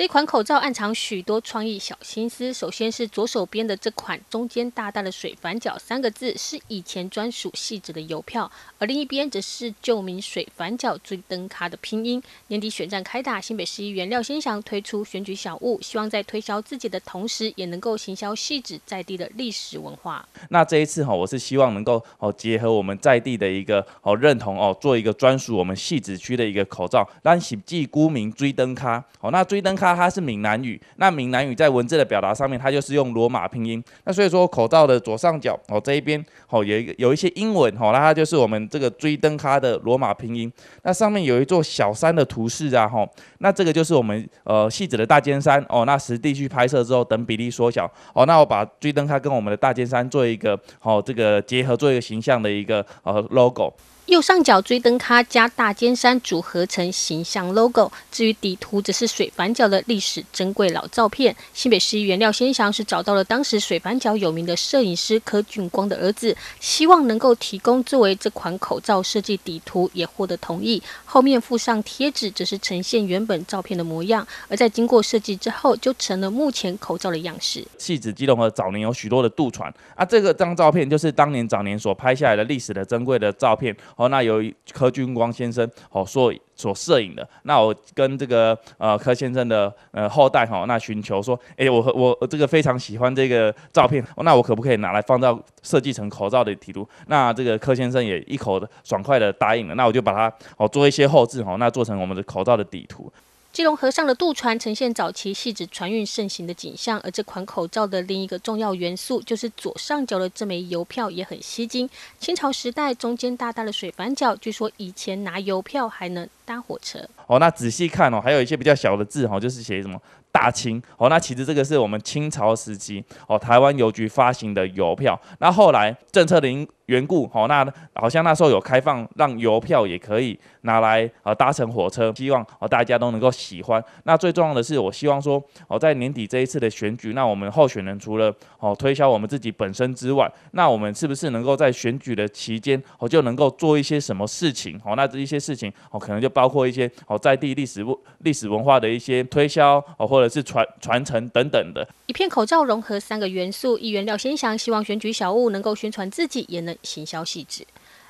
这款口罩暗藏许多创意小心思。首先是左手边的这款，中间大大的“水反角”三个字是以前专属戏子的邮票，而另一边则是旧名“水反角追灯卡”的拼音。年底选战开打，新北市议员廖先祥推出选举小物，希望在推销自己的同时，也能够行销戏子在地的历史文化。那这一次哈，我是希望能够哦结合我们在地的一个哦认同哦，做一个专属我们戏子区的一个口罩，让喜记孤名追灯卡哦。那追灯卡。那它是闽南语，那闽南语在文字的表达上面，它就是用罗马拼音。那所以说口罩的左上角哦这一边哦，有一个有一些英文哦，那它就是我们这个追灯咖的罗马拼音。那上面有一座小山的图示啊哈，那这个就是我们呃戏子的大尖山哦。那实地去拍摄之后，等比例缩小哦。那我把追灯咖跟我们的大尖山做一个哦这个结合，做一个形象的一个呃 logo。右上角追灯咖加大尖山组合成形象 logo，至于底图则是水板角的历史珍贵老照片。新北市原料先祥是找到了当时水板角有名的摄影师柯俊光的儿子，希望能够提供作为这款口罩设计底图，也获得同意。后面附上贴纸，则是呈现原本照片的模样，而在经过设计之后，就成了目前口罩的样式。戏子激动河早年有许多的渡船，而这个张照片就是当年早年所拍下来的历史的珍贵的照片。哦，那由柯俊光先生，哦，所所摄影的，那我跟这个呃柯先生的呃后代，哈，那寻求说，哎，我我这个非常喜欢这个照片，那我可不可以拿来放到设计成口罩的底图？那这个柯先生也一口爽快的答应了，那我就把它哦做一些后置，哈，那做成我们的口罩的底图。基隆河上的渡船呈现早期戏子船运盛行的景象，而这款口罩的另一个重要元素就是左上角的这枚邮票，也很吸睛。清朝时代中间大大的水板角，据说以前拿邮票还能。搭火车哦，那仔细看哦，还有一些比较小的字哈，就是写什么“大清”哦，那其实这个是我们清朝时期哦，台湾邮局发行的邮票。那后来政策的因缘故哦，那好像那时候有开放，让邮票也可以拿来呃搭乘火车，希望哦大家都能够喜欢。那最重要的是，我希望说哦，在年底这一次的选举，那我们候选人除了哦推销我们自己本身之外，那我们是不是能够在选举的期间哦就能够做一些什么事情哦？那这一些事情哦，可能就包。包括一些哦，在地历史历史文化的一些推销哦，或者是传传承等等的。一片口罩融合三个元素，议员廖先祥希望选举小物能够宣传自己，也能行销细致。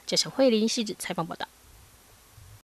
这是惠林细致采访报道。